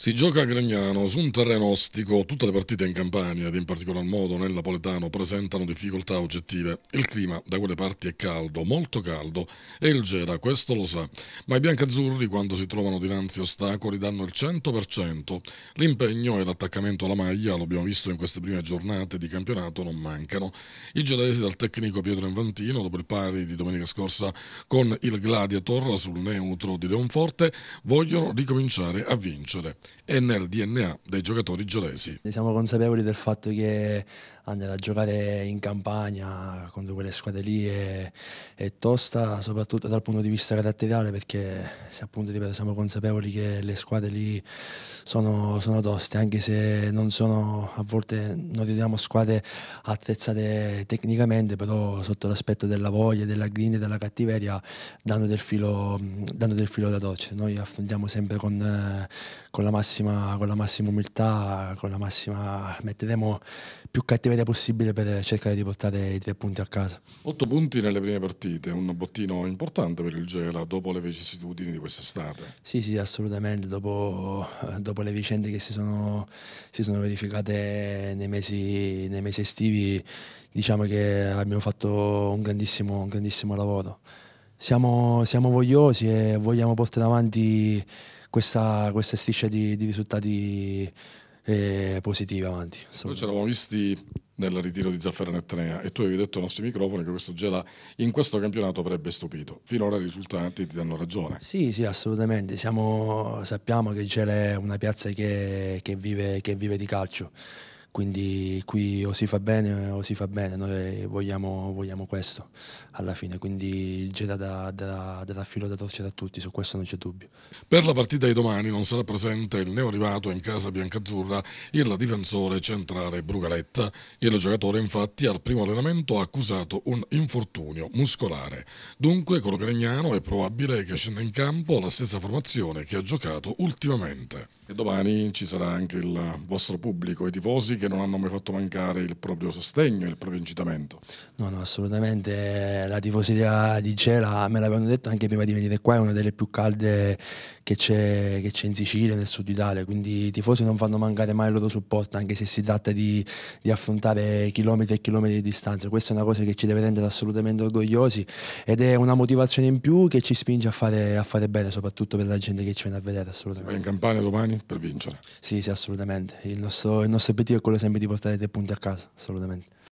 Si gioca a Gragnano su un terreno ostico, tutte le partite in Campania ed in particolar modo nel Napoletano presentano difficoltà oggettive. Il clima da quelle parti è caldo, molto caldo e il Gera questo lo sa, ma i biancazzurri quando si trovano dinanzi a ostacoli danno il 100%. L'impegno e l'attaccamento alla maglia, lo abbiamo visto in queste prime giornate di campionato, non mancano. I gelesi dal tecnico Pietro Invantino dopo il pari di domenica scorsa con il Gladiator sul neutro di Leonforte vogliono ricominciare a vincere è nel DNA dei giocatori gioresi. Siamo consapevoli del fatto che andare a giocare in campagna contro quelle squadre lì è, è, tosta, soprattutto dal punto di vista caratteriale, perché se appunto ripeto, siamo consapevoli che le squadre lì sono, sono toste, anche se non sono, a volte non vediamo squadre attrezzate tecnicamente, però sotto l'aspetto della voglia, della grinta e della cattiveria danno del filo, danno del filo da torcere. Noi affrontiamo sempre con, con, la massima, con la massima umiltà, con la massima metteremo più cattiveria media possibile per cercare di portare i tre punti a casa. Otto punti nelle prime partite, un bottino importante per il Gela dopo le vicissitudini di quest'estate. Sì, sì, assolutamente, dopo, eh, dopo le vicende che si sono, si sono verificate nei mesi, nei mesi, estivi, diciamo che abbiamo fatto un grandissimo, un grandissimo lavoro. Siamo, siamo, vogliosi e vogliamo portare avanti questa, questa striscia di, di risultati positivi avanti. Noi ci eravamo visti nel ritiro di Zafferano Etnea e tu avevi detto ai nostri microfoni che questo Gela in questo campionato avrebbe stupito. Finora i risultati ti danno ragione. Sì, sì, assolutamente. Siamo, sappiamo che Gela è una piazza che, che, vive, che vive di calcio quindi qui o si fa bene o si fa bene, noi vogliamo, vogliamo questo alla fine, quindi il Gela da, da, da filo da torcere a tutti, su questo non c'è dubbio. Per la partita di domani non sarà presente il neo arrivato in casa biancazzurra, il difensore centrale Brugaletta, il giocatore infatti al primo allenamento ha accusato un infortunio muscolare, dunque con Gregnano è probabile che scenda in campo la stessa formazione che ha giocato ultimamente. E domani ci sarà anche il vostro pubblico, i tifosi che non hanno mai fatto mancare il proprio sostegno, il proprio incitamento. No, no, assolutamente. Eh, la tifosità di Gela, me l'avevano detto anche prima di venire qua, è una delle più calde che c'è, che c'è in Sicilia, nel sud Italia, quindi i tifosi non fanno mancare mai il loro supporto, anche se si tratta di, di affrontare chilometri e chilometri di distanza. Questa è una cosa che ci deve rendere assolutamente orgogliosi ed è una motivazione in più che ci spinge a fare, a fare bene, soprattutto per la gente che ci viene a vedere. Assolutamente. Si va in campagna domani per vincere? Sì, sì, assolutamente. Il nostro, il nostro obiettivo è quello quello sempre tipo state punti a casa, assolutamente.